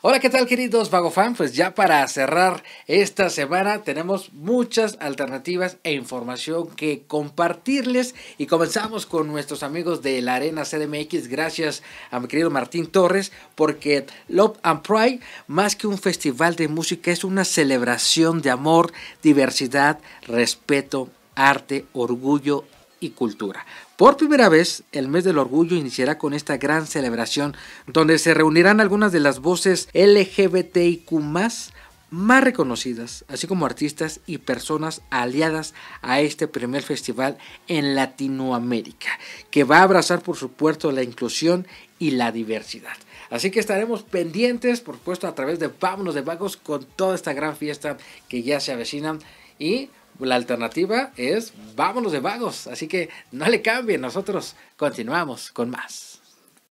Hola, ¿qué tal queridos Vagofan? Pues ya para cerrar esta semana tenemos muchas alternativas e información que compartirles y comenzamos con nuestros amigos de la Arena CDMX. Gracias a mi querido Martín Torres porque Love and Pride, más que un festival de música, es una celebración de amor, diversidad, respeto, arte, orgullo, y cultura. Por primera vez, el mes del orgullo iniciará con esta gran celebración donde se reunirán algunas de las voces LGBTIQ más reconocidas, así como artistas y personas aliadas a este primer festival en Latinoamérica, que va a abrazar por supuesto la inclusión y la diversidad. Así que estaremos pendientes, por supuesto, a través de Vámonos de Vagos con toda esta gran fiesta que ya se avecina y la alternativa es vámonos de vagos. Así que no le cambien, nosotros continuamos con más.